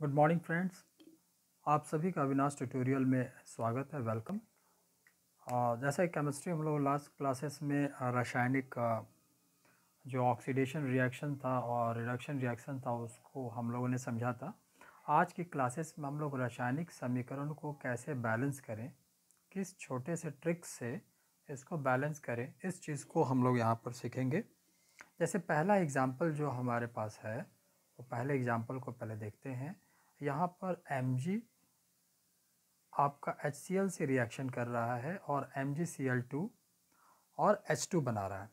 good morning friends आप सभी का अविनाश ट्यूटोरियल में स्वागत है वेलकम जैसे केमिस्ट्री हम लोग लास्ट क्लासेस में रासायनिक जो ऑक्सीडेशन रिएक्शन था और रिडक्शन रिएक्शन था उसको हम लोगों ने समझा था आज की क्लासेस में हम लोग रासायनिक समीकरण को कैसे बैलेंस करें किस छोटे से ट्रिक से इसको बैलेंस करें इस चीज़ को हम लोग यहाँ पर सीखेंगे जैसे पहला एग्ज़ाम्पल जो हमारे पास है वो पहले एग्ज़ाम्पल को पहले देखते हैं यहाँ पर एम आपका एच से रिएक्शन कर रहा है और एम और एच बना रहा है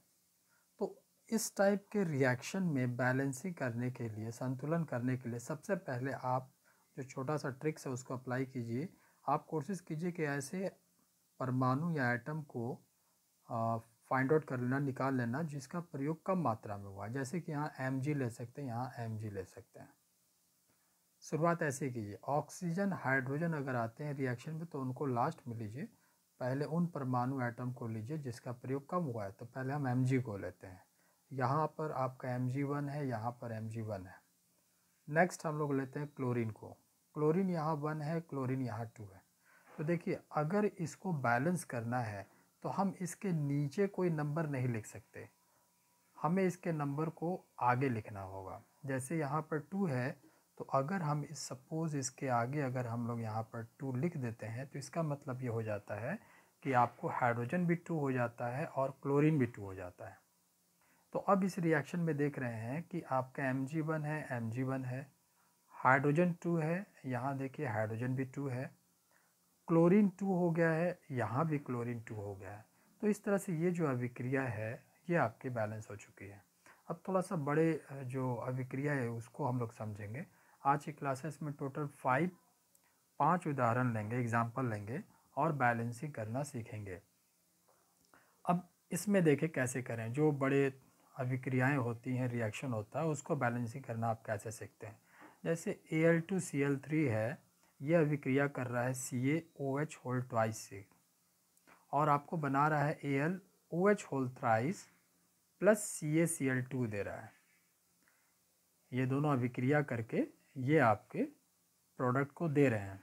तो इस टाइप के रिएक्शन में बैलेंसिंग करने के लिए संतुलन करने के लिए सबसे पहले आप जो छोटा सा ट्रिक्स है उसको अप्लाई कीजिए आप कोशिश कीजिए कि ऐसे परमाणु या एटम को फाइंड आउट कर लेना निकाल लेना जिसका प्रयोग कम मात्रा में हुआ जैसे कि यहाँ एम ले सकते हैं यहाँ एम ले सकते हैं शुरुआत ऐसे कीजिए ऑक्सीजन हाइड्रोजन अगर आते हैं रिएक्शन में तो उनको लास्ट में लीजिए पहले उन परमाणु एटम को लीजिए जिसका प्रयोग कम हुआ है तो पहले हम एम को लेते हैं यहाँ पर आपका एम जी वन है यहाँ पर एम जी वन है नेक्स्ट हम लोग लेते हैं क्लोरीन को क्लोरीन यहाँ वन है क्लोरीन यहाँ टू है तो देखिए अगर इसको बैलेंस करना है तो हम इसके नीचे कोई नंबर नहीं लिख सकते हमें इसके नंबर को आगे लिखना होगा जैसे यहाँ पर टू है तो अगर हम इस सपोज़ इसके आगे अगर हम लोग यहाँ पर टू लिख देते हैं तो इसका मतलब ये हो जाता है कि आपको हाइड्रोजन भी टू हो जाता है और क्लोरीन भी टू हो जाता है तो अब इस रिएक्शन में देख रहे हैं कि आपका एम जी वन है एम जी वन है हाइड्रोजन टू है यहाँ देखिए हाइड्रोजन भी टू है क्लोरीन टू हो गया है यहाँ भी क्लोरीन टू हो गया है तो इस तरह से ये जो अभिक्रिया है ये आपकी बैलेंस हो चुकी है अब थोड़ा सा बड़े जो अभिक्रिया है उसको हम लोग समझेंगे आज की क्लासेस में टोटल फाइव पांच उदाहरण लेंगे एग्जाम्पल लेंगे और बैलेंसिंग करना सीखेंगे अब इसमें देखें कैसे करें जो बड़े अभिक्रियाएँ होती हैं रिएक्शन होता है उसको बैलेंसिंग करना आप कैसे सीखते हैं जैसे A L two C L three है यह अभिक्रिया कर रहा है C A O H whole twice से और आपको बना रहा है A L O H whole thrice plus C A C L two दे रहा है ये दोनों अभिक्रिया करके ये आपके प्रोडक्ट को दे रहे हैं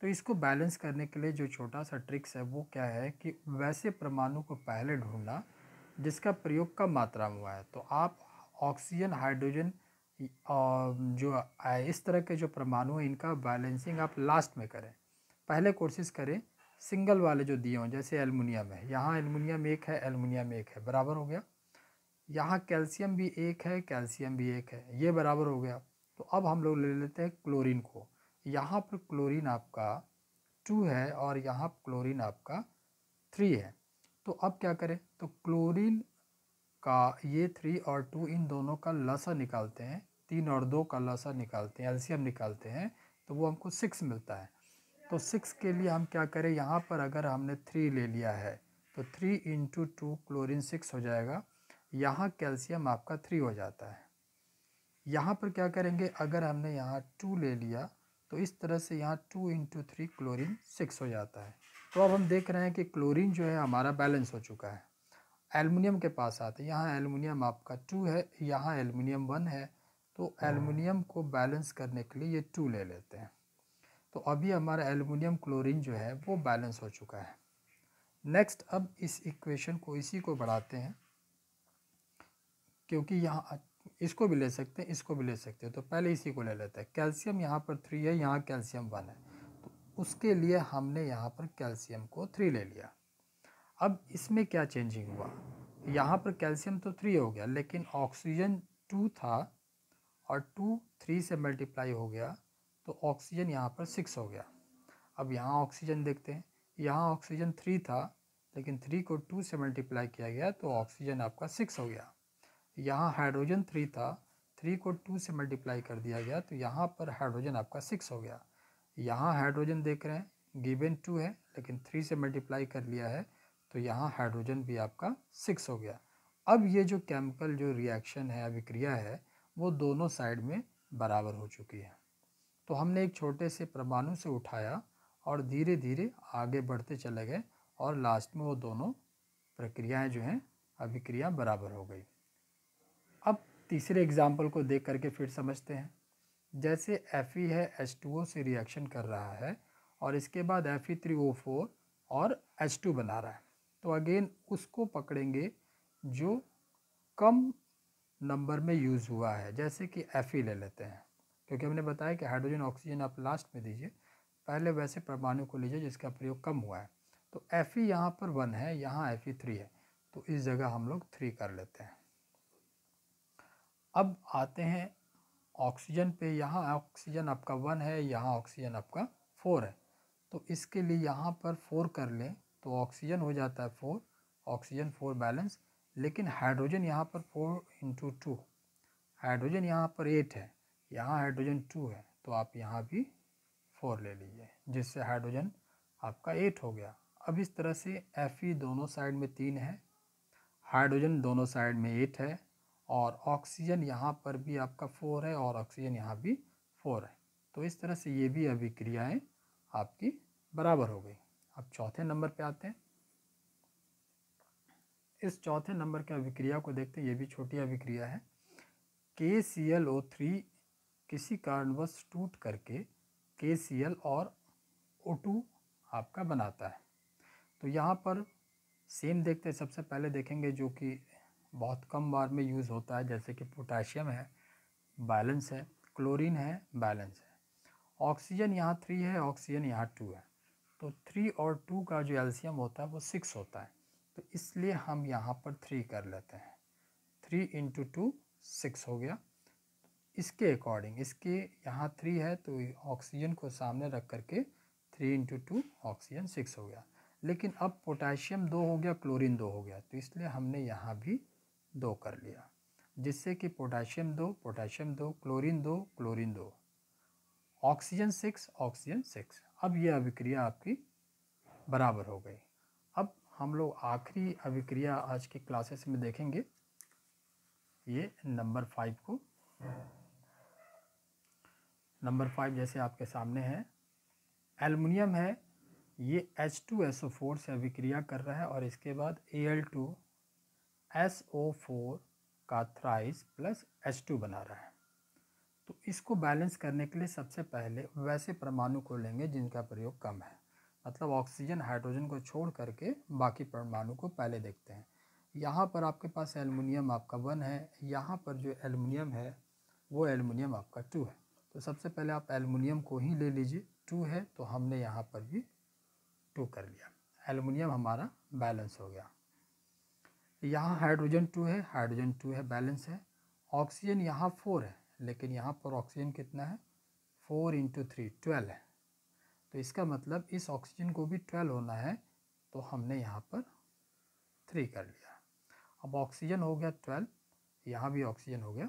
तो इसको बैलेंस करने के लिए जो छोटा सा ट्रिक्स है वो क्या है कि वैसे परमाणु को पहले ढूंढना जिसका प्रयोग कम मात्रा में हुआ है तो आप ऑक्सीजन हाइड्रोजन जो इस तरह के जो परमाणु हैं इनका बैलेंसिंग आप लास्ट में करें पहले कोशिश करें सिंगल वाले जो दिए हों जैसे एलमिनियम है यहाँ एलमिनियम एक है एलमिनियम एक है बराबर हो गया यहाँ कैल्शियम भी एक है कैल्शियम भी एक है ये बराबर हो गया तो अब हम लोग ले लेते हैं क्लोरीन को यहाँ पर क्लोरीन आपका टू है और यहाँ क्लोरीन आपका थ्री है तो अब क्या करें तो क्लोरीन का ये थ्री और टू इन दोनों का लसा निकालते हैं तीन और दो का लसा निकालते हैं एल्शियम निकालते हैं तो वो हमको सिक्स मिलता है तो सिक्स के लिए हम क्या करें यहाँ पर अगर हमने थ्री ले लिया है तो three into two chlorine six हो जाएगा यहाँ कैल्शियम आपका थ्री हो जाता है यहाँ पर क्या करेंगे अगर हमने यहाँ टू ले लिया तो इस तरह से यहाँ two into three chlorine six हो जाता है तो अब हम देख रहे हैं कि क्लोरीन जो है हमारा बैलेंस हो चुका है एलमिनियम के पास आते हैं यहाँ एलमिनियम आपका टू है यहाँ एलमिनियम वन है तो एलमिनियम को बैलेंस करने के लिए ये टू ले लेते हैं तो अभी हमारा एलमिनियम क्लोरीन जो है वो बैलेंस हो चुका है नेक्स्ट अब इस इक्वेशन को इसी को बढ़ाते हैं क्योंकि यहाँ इसको भी ले सकते हैं इसको भी ले सकते हैं तो पहले इसी को ले लेते हैं कैल्शियम यहाँ पर थ्री है यहाँ कैल्शियम वन है तो उसके लिए हमने यहाँ पर कैल्शियम को थ्री ले लिया अब इसमें क्या चेंजिंग हुआ यहाँ पर कैल्शियम तो थ्री हो गया लेकिन ऑक्सीजन टू था और टू थ्री से मल्टीप्लाई हो गया तो ऑक्सीजन यहाँ पर सिक्स हो गया अब यहाँ ऑक्सीजन देखते हैं यहाँ ऑक्सीजन थ्री था लेकिन थ्री को टू से मल्टीप्लाई किया गया तो ऑक्सीजन आपका सिक्स हो गया यहाँ हाइड्रोजन थ्री था थ्री को टू से मल्टीप्लाई कर दिया गया तो यहाँ पर हाइड्रोजन आपका सिक्स हो गया यहाँ हाइड्रोजन देख रहे हैं गिवन टू है लेकिन थ्री से मल्टीप्लाई कर लिया है तो यहाँ हाइड्रोजन भी आपका सिक्स हो गया अब ये जो केमिकल जो रिएक्शन है अभिक्रिया है वो दोनों साइड में बराबर हो चुकी है तो हमने एक छोटे से परमाणु से उठाया और धीरे धीरे आगे बढ़ते चले गए और लास्ट में वो दोनों प्रक्रियाएं जो हैं अभिक्रिया बराबर हो गई तीसरे एग्जाम्पल को देख करके फिर समझते हैं जैसे एफ ई है एच टू ओ से रिएक्शन कर रहा है और इसके बाद F E three O four और एच टू बना रहा है तो अगेन उसको पकड़ेंगे जो कम नंबर में यूज़ हुआ है जैसे कि एफ ले लेते हैं क्योंकि हमने बताया कि हाइड्रोजन ऑक्सीजन आप लास्ट में दीजिए पहले वैसे परमाणु को लीजिए जिसका प्रयोग कम हुआ है तो एफ ई यहाँ पर वन है यहाँ एफ ई थ्री है तो इस जगह हम लोग थ्री कर लेते हैं अब आते हैं ऑक्सीजन पे यहाँ ऑक्सीजन आपका वन है यहाँ ऑक्सीजन आपका फोर है तो इसके लिए यहाँ पर फोर कर लें तो ऑक्सीजन हो जाता है फोर ऑक्सीजन फोर बैलेंस लेकिन हाइड्रोजन यहाँ पर फोर इंटू टू हाइड्रोजन यहाँ पर एट है यहाँ हाइड्रोजन टू है तो आप यहाँ भी फोर ले लीजिए जिससे हाइड्रोजन आपका एट हो गया अब इस तरह से एफ दोनों साइड में तीन है हाइड्रोजन दोनों साइड में एट है और ऑक्सीजन यहाँ पर भी आपका फोर है और ऑक्सीजन यहाँ भी फोर है तो इस तरह से ये भी अभिक्रियाएँ आपकी बराबर हो गई अब चौथे नंबर पे आते हैं इस चौथे नंबर की अभिक्रिया को देखते हैं ये भी छोटी अभिक्रिया है के सी एल ओ थ्री किसी कारणवश टूट करके के सी एल और ओ टू आपका बनाता है तो यहाँ पर सेम देखते हैं सबसे पहले देखेंगे जो कि बहुत कम बार में यूज़ होता है जैसे कि पोटाशियम है बैलेंस है क्लोरीन है बैलेंस है ऑक्सीजन यहाँ थ्री है ऑक्सीजन यहाँ टू है तो थ्री और टू का जो एल्शियम होता है वो सिक्स होता है तो इसलिए हम यहाँ पर थ्री कर लेते हैं थ्री इंटू टू सिक्स हो गया इसके अकॉर्डिंग इसके यहाँ थ्री है तो ऑक्सीजन को सामने रख कर के three into two oxygen six हो गया लेकिन अब पोटाशियम दो हो गया क्लोरीन दो हो गया तो इसलिए हमने यहाँ भी दो कर लिया जिससे कि पोटाशियम दो पोटाशियम दो क्लोरीन दो क्लोरीन दो ऑक्सीजन सिक्स ऑक्सीजन सिक्स अब ये अभिक्रिया आपकी बराबर हो गई अब हम लोग आखिरी अभिक्रिया आज की क्लासेस में देखेंगे ये नंबर फाइव को नंबर फाइव जैसे आपके सामने है एलमिनियम है ये H two S O four से अभिक्रिया कर रहा है और इसके बाद A L two S O four का थ्राइस प्लस टू बना रहा है तो इसको बैलेंस करने के लिए सबसे पहले वैसे परमाणु को लेंगे जिनका प्रयोग कम है मतलब ऑक्सीजन हाइड्रोजन को छोड़ करके बाकी परमाणु को पहले देखते हैं यहाँ पर आपके पास एलमिनियम आपका वन है यहाँ पर जो एलमिनियम है वो एलमिनियम आपका टू है तो सबसे पहले आप एलमिनियम को ही ले लीजिए टू है तो हमने यहाँ पर भी टू कर लिया एलमिनियम हमारा बैलेंस हो गया यहाँ हाइड्रोजन टू है हाइड्रोजन टू है बैलेंस है ऑक्सीजन यहाँ फोर है लेकिन यहाँ पर ऑक्सीजन कितना है फोर इंटू थ्री ट्वेल्व है तो इसका मतलब इस ऑक्सीजन को भी ट्वेल्व होना है तो हमने यहाँ पर थ्री कर लिया अब ऑक्सीजन हो गया ट्वेल्व यहाँ भी ऑक्सीजन हो गया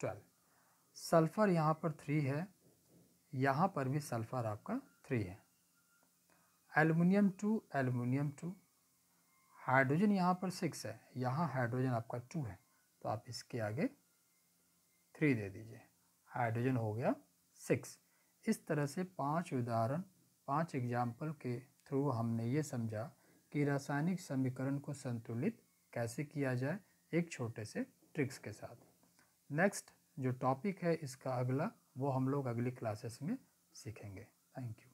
ट्वेल्व सल्फ़र यहाँ पर थ्री है यहाँ पर भी सल्फ़र आपका थ्री है aluminium two aluminium two hydrogen यहाँ पर सिक्स है यहाँ हाइड्रोजन आपका टू है तो आप इसके आगे थ्री दे दीजिए हाइड्रोजन हो गया सिक्स इस तरह से पांच उदाहरण पांच एग्जाम्पल के थ्रू हमने ये समझा कि रासायनिक समीकरण को संतुलित कैसे किया जाए एक छोटे से ट्रिक्स के साथ नेक्स्ट जो टॉपिक है इसका अगला वो हम लोग अगली क्लासेस में सीखेंगे थैंक यू